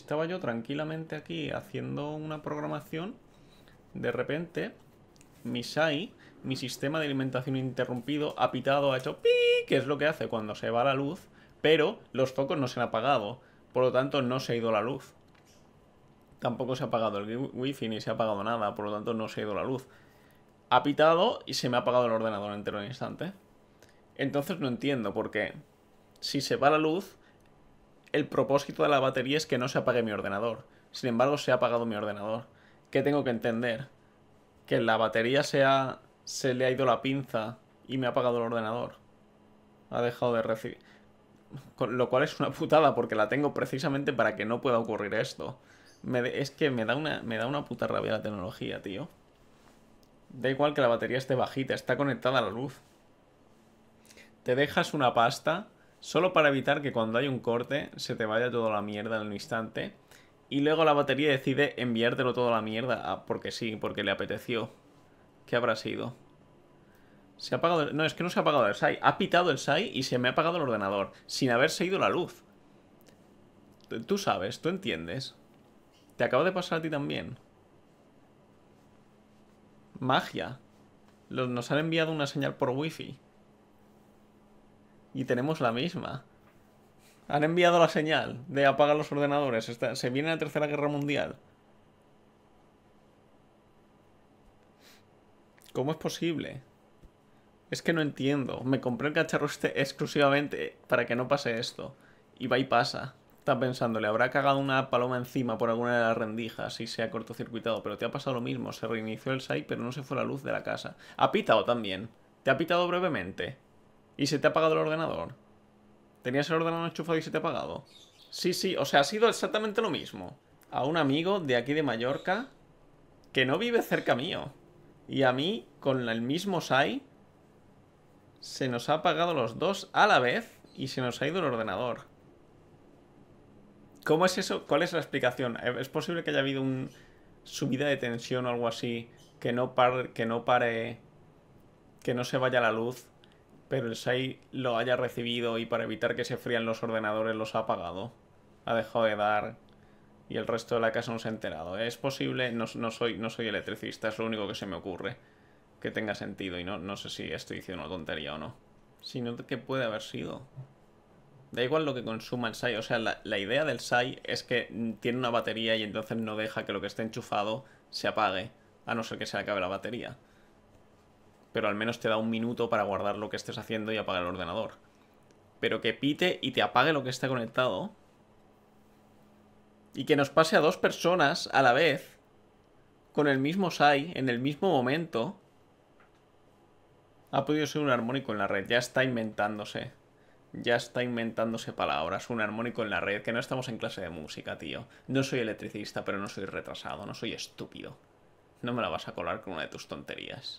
estaba yo tranquilamente aquí haciendo una programación, de repente mi SAI, mi sistema de alimentación interrumpido, ha pitado, ha hecho pi, que es lo que hace cuando se va la luz, pero los focos no se han apagado, por lo tanto no se ha ido la luz. Tampoco se ha apagado el wifi ni se ha apagado nada, por lo tanto no se ha ido la luz. Ha pitado y se me ha apagado el ordenador entero en un instante. Entonces no entiendo por qué. Si se va la luz, el propósito de la batería es que no se apague mi ordenador. Sin embargo, se ha apagado mi ordenador. ¿Qué tengo que entender? Que la batería se, ha, se le ha ido la pinza y me ha apagado el ordenador. Ha dejado de recibir... Lo cual es una putada porque la tengo precisamente para que no pueda ocurrir esto. es que me da, una, me da una puta rabia la tecnología, tío. Da igual que la batería esté bajita, está conectada a la luz. Te dejas una pasta Solo para evitar que cuando hay un corte se te vaya toda la mierda en un instante. Y luego la batería decide enviártelo toda la mierda ah, porque sí, porque le apeteció. ¿Qué habrá sido? Se ha apagado... No, es que no se ha apagado el SAI. Ha pitado el SAI y se me ha apagado el ordenador. Sin haberse ido la luz. Tú sabes, tú entiendes. Te acaba de pasar a ti también. Magia. Nos han enviado una señal por wifi y tenemos la misma. Han enviado la señal de apagar los ordenadores. se viene la Tercera Guerra Mundial. ¿Cómo es posible? Es que no entiendo. Me compré el cacharro este exclusivamente para que no pase esto. Y va y pasa. Está pensando, le habrá cagado una paloma encima por alguna de las rendijas y se ha cortocircuitado. Pero te ha pasado lo mismo. Se reinició el site, pero no se fue la luz de la casa. Ha pitado también. Te ha pitado brevemente. ¿Y se te ha apagado el ordenador? ¿Tenías el ordenador enchufado y se te ha apagado? Sí, sí, o sea, ha sido exactamente lo mismo. A un amigo de aquí de Mallorca que no vive cerca mío. Y a mí, con el mismo SAI, se nos ha apagado los dos a la vez y se nos ha ido el ordenador. ¿Cómo es eso? ¿Cuál es la explicación? Eh, ¿Es posible que haya habido una subida de tensión o algo así que no, que no pare, que no se vaya la luz pero el SAI lo haya recibido y para evitar que se frían los ordenadores los ha apagado. Ha dejado de dar y el resto de la casa no se ha enterado. Es posible, no, soy, no soy electricista, es lo único que se me ocurre. Que tenga sentido y no, no sé si estoy diciendo una tontería o no. Sino que puede haber sido. Da igual lo que consuma el SAI. O sea, la, la idea del SAI es que tiene una batería y entonces no deja que lo que esté enchufado se apague. A no ser que se acabe la batería pero al menos te da un minuto para guardar lo que estés haciendo y apagar el ordenador. Pero que pite y te apague lo que está conectado. Y que nos pase a dos personas a la vez, con el mismo SAI, en el mismo momento. Ha podido ser un armónico en la red, ya está inventándose. Ya está inventándose palabras, un armónico en la red, que no estamos en clase de música, tío. No soy electricista, pero no soy retrasado, no soy estúpido. No me la vas a colar con una de tus tonterías.